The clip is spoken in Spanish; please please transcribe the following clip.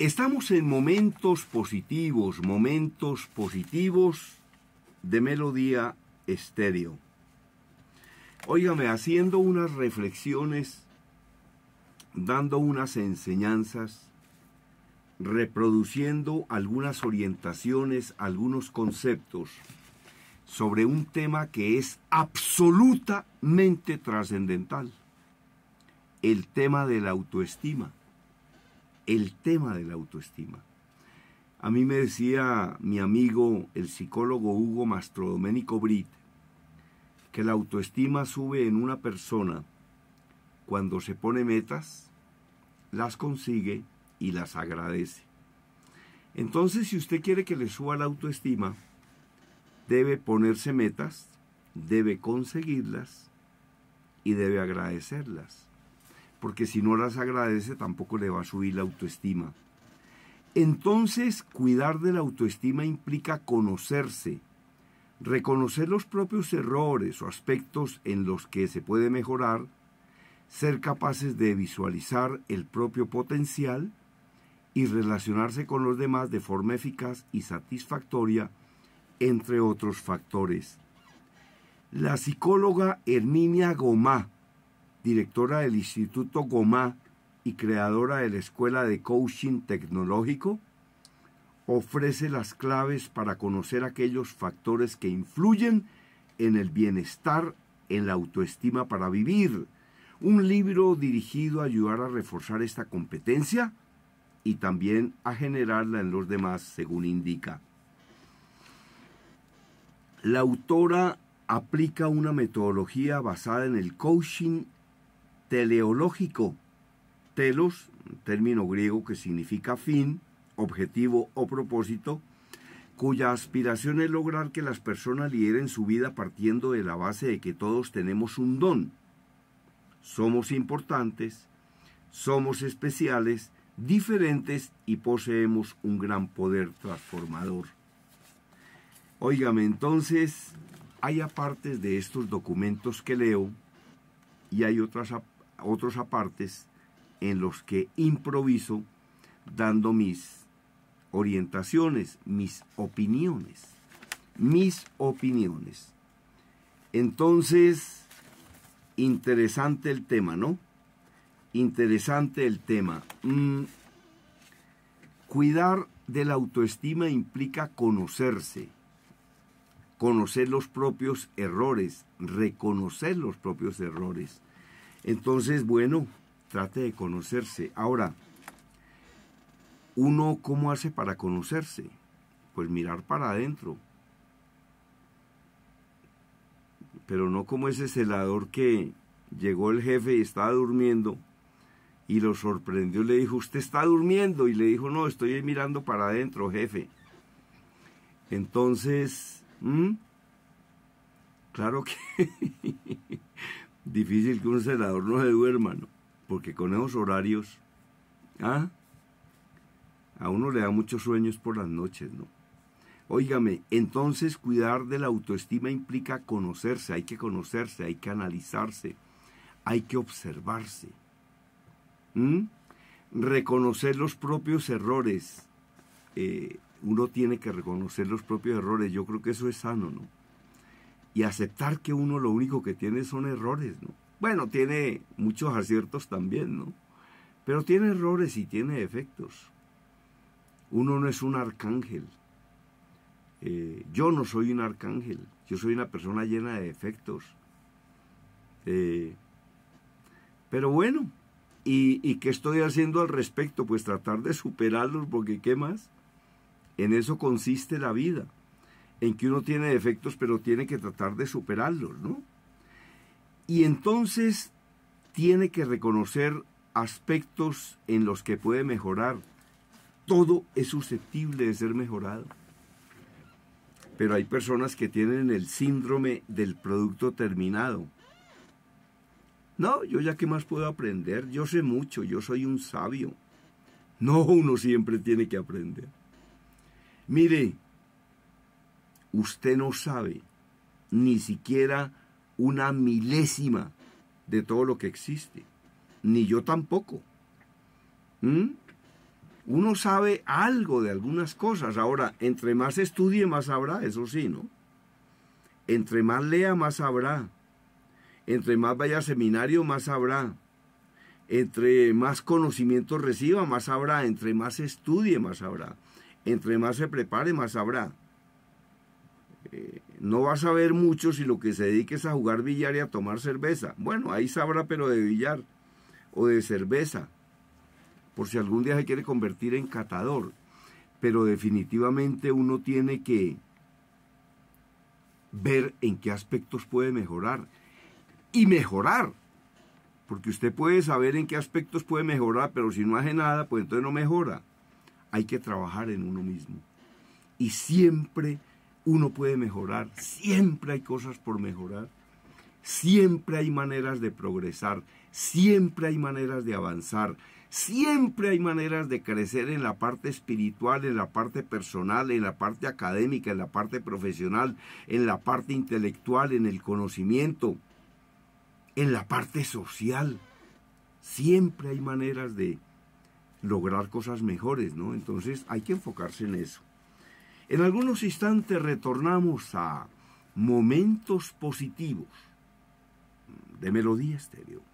Estamos en momentos positivos, momentos positivos de melodía estéreo. Óigame, haciendo unas reflexiones, dando unas enseñanzas, reproduciendo algunas orientaciones, algunos conceptos sobre un tema que es absolutamente trascendental, el tema de la autoestima el tema de la autoestima. A mí me decía mi amigo, el psicólogo Hugo Mastrodoménico Brit, que la autoestima sube en una persona cuando se pone metas, las consigue y las agradece. Entonces, si usted quiere que le suba la autoestima, debe ponerse metas, debe conseguirlas y debe agradecerlas porque si no las agradece tampoco le va a subir la autoestima. Entonces, cuidar de la autoestima implica conocerse, reconocer los propios errores o aspectos en los que se puede mejorar, ser capaces de visualizar el propio potencial y relacionarse con los demás de forma eficaz y satisfactoria, entre otros factores. La psicóloga Herminia Gomá directora del Instituto Goma y creadora de la Escuela de Coaching Tecnológico, ofrece las claves para conocer aquellos factores que influyen en el bienestar, en la autoestima para vivir. Un libro dirigido a ayudar a reforzar esta competencia y también a generarla en los demás, según indica. La autora aplica una metodología basada en el coaching teleológico. Telos, término griego que significa fin, objetivo o propósito, cuya aspiración es lograr que las personas lideren su vida partiendo de la base de que todos tenemos un don. Somos importantes, somos especiales, diferentes y poseemos un gran poder transformador. Óigame, entonces, hay aparte de estos documentos que leo y hay otras otros apartes en los que improviso dando mis orientaciones, mis opiniones, mis opiniones. Entonces, interesante el tema, ¿no? Interesante el tema. Mm, cuidar de la autoestima implica conocerse, conocer los propios errores, reconocer los propios errores entonces, bueno, trate de conocerse. Ahora, ¿uno cómo hace para conocerse? Pues mirar para adentro. Pero no como ese celador que llegó el jefe y estaba durmiendo y lo sorprendió le dijo, usted está durmiendo. Y le dijo, no, estoy mirando para adentro, jefe. Entonces, claro que difícil que un celador no se duerma, ¿no? porque con esos horarios, ¿ah? a uno le da muchos sueños por las noches, ¿no? Óigame, entonces cuidar de la autoestima implica conocerse, hay que conocerse, hay que analizarse, hay que observarse. Reconocer los propios errores. Eh, uno tiene que reconocer los propios errores. Yo creo que eso es sano, ¿no? y aceptar que uno lo único que tiene son errores, ¿no? Bueno, tiene muchos aciertos también, ¿no? Pero tiene errores y tiene defectos. Uno no es un arcángel. Eh, yo no soy un arcángel. Yo soy una persona llena de defectos. Eh, pero bueno, ¿y, ¿y qué estoy haciendo al respecto? Pues tratar de superarlos porque ¿qué más? En eso consiste la vida en que uno tiene defectos, pero tiene que tratar de superarlos, ¿no? Y entonces tiene que reconocer aspectos en los que puede mejorar. Todo es susceptible de ser mejorado. Pero hay personas que tienen el síndrome del producto terminado. No, yo ya qué más puedo aprender, yo sé mucho, yo soy un sabio. No, uno siempre tiene que aprender. Mire, usted no sabe ni siquiera una milésima de todo lo que existe, ni yo tampoco. ¿Mm? Uno sabe algo de algunas cosas. Ahora, entre más estudie, más sabrá, eso sí, ¿no? Entre más lea, más sabrá. Entre más vaya a seminario, más sabrá. Entre más conocimiento reciba, más habrá. Entre más estudie, más habrá. Entre más se prepare, más habrá no va a saber mucho si lo que se dedica es a jugar billar y a tomar cerveza. Bueno, ahí sabrá, pero de billar o de cerveza, por si algún día se quiere convertir en catador. Pero definitivamente uno tiene que ver en qué aspectos puede mejorar y mejorar. Porque usted puede saber en qué aspectos puede mejorar, pero si no hace nada, pues entonces no mejora. Hay que trabajar en uno mismo. Y siempre uno puede mejorar, siempre hay cosas por mejorar, siempre hay maneras de progresar, siempre hay maneras de avanzar, siempre hay maneras de crecer en la parte espiritual, en la parte personal, en la parte académica, en la parte profesional, en la parte intelectual, en el conocimiento, en la parte social. Siempre hay maneras de lograr cosas mejores, ¿no? Entonces hay que enfocarse en eso. En algunos instantes retornamos a momentos positivos de melodía estéreo.